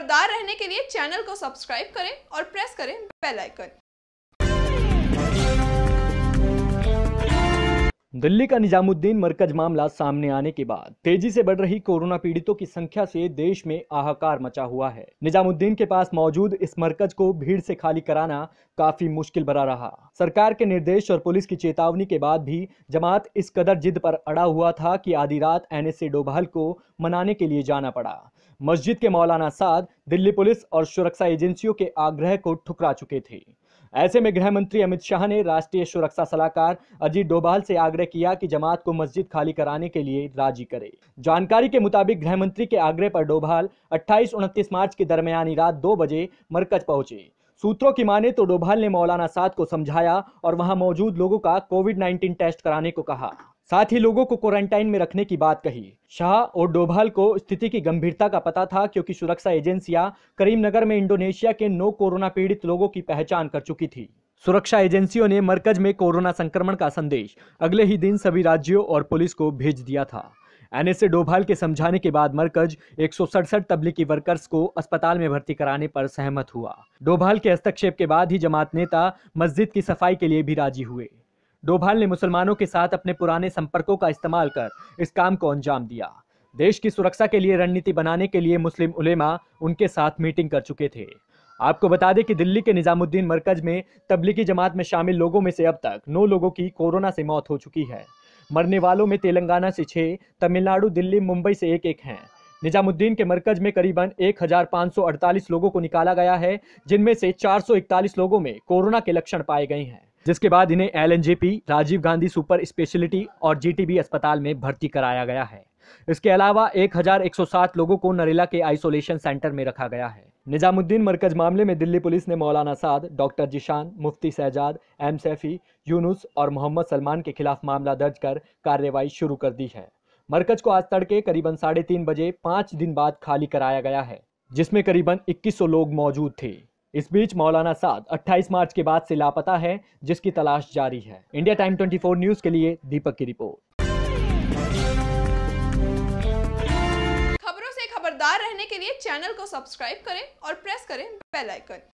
खबरदार रहने के लिए चैनल को सब्सक्राइब करें और प्रेस करें बेल आइकन दिल्ली का निजामुद्दीन मरकज मामला सामने आने के बाद तेजी से बढ़ रही कोरोना पीड़ितों की संख्या से देश में आहाकार मचा हुआ है निजामुद्दीन के पास मौजूद इस मरकज को भीड़ से खाली कराना काफी मुश्किल भरा रहा सरकार के निर्देश और पुलिस की चेतावनी के बाद भी जमात इस कदर जिद पर अड़ा हुआ था कि आधी रात एन एस डोभाल को मनाने के लिए जाना पड़ा मस्जिद के मौलाना साद दिल्ली पुलिस और सुरक्षा एजेंसियों के आग्रह को ठुकरा चुके थे ऐसे में गृह मंत्री अमित शाह ने राष्ट्रीय सुरक्षा सलाहकार अजीत डोभाल से आग्रह किया कि जमात को मस्जिद खाली कराने के लिए राजी करे जानकारी के मुताबिक गृह मंत्री के आग्रह पर डोभाल 28 उनतीस मार्च के दरमियानी रात दो बजे मरकज पहुंचे सूत्रों की माने तो डोभाल ने मौलाना साद को समझाया और वहां मौजूद लोगों का कोविड 19 टेस्ट कराने को कहा साथ ही लोगों को क्वारंटाइन में रखने की बात कही शाह और डोभाल को स्थिति की गंभीरता का पता था क्योंकि सुरक्षा एजेंसियां करीमनगर में इंडोनेशिया के नौ कोरोना पीड़ित लोगों की पहचान कर चुकी थी सुरक्षा एजेंसियों ने मरकज में कोरोना संक्रमण का संदेश अगले ही दिन सभी राज्यों और पुलिस को भेज दिया था एनएसए डोभाल के समझाने के बाद मरकज एक तबलीगी वर्कर्स को अस्पताल में भर्ती कराने पर सहमत हुआ डोभाल के हस्तक्षेप के बाद ही जमात नेता मस्जिद की सफाई के लिए भी राजी हुए डोभाल ने मुसलमानों के साथ अपने पुराने संपर्कों का इस्तेमाल कर इस काम को अंजाम दिया देश की सुरक्षा के लिए रणनीति बनाने के लिए मुस्लिम उलेमा उनके साथ मीटिंग कर चुके थे आपको बता दें कि दिल्ली के निजामुद्दीन मरकज में तबलीगी जमात में शामिल लोगों में से अब तक नौ लोगों की कोरोना से मौत हो चुकी है मरने वालों में तेलंगाना से छः तमिलनाडु दिल्ली मुंबई से एक एक हैं निजामुद्दीन के मरकज में करीबन 1548 लोगों को निकाला गया है जिनमें से 441 लोगों में कोरोना के लक्षण पाए गए हैं जिसके बाद इन्हें L Rajiv Gandhi super speciality और जी अस्पताल में भर्ती कराया गया है इसके अलावा 1107 लोगों को नरेला के आइसोलेशन सेंटर में रखा गया है निजामुद्दीन मरकज मामले में दिल्ली पुलिस ने मौलाना साद डॉक्टर जिशान मुफ्ती सहजाद एम सैफी यूनुस और मोहम्मद सलमान के खिलाफ मामला दर्ज कर कार्रवाई शुरू कर दी है मरकज को आज तड़के करीबन साढ़े तीन बजे पाँच दिन बाद खाली कराया गया है जिसमें करीबन 2100 लोग मौजूद थे इस बीच मौलाना साद 28 मार्च के बाद से लापता है जिसकी तलाश जारी है इंडिया टाइम 24 न्यूज के लिए दीपक की रिपोर्ट खबरों से खबरदार रहने के लिए चैनल को सब्सक्राइब करें और प्रेस करें बेल आइकन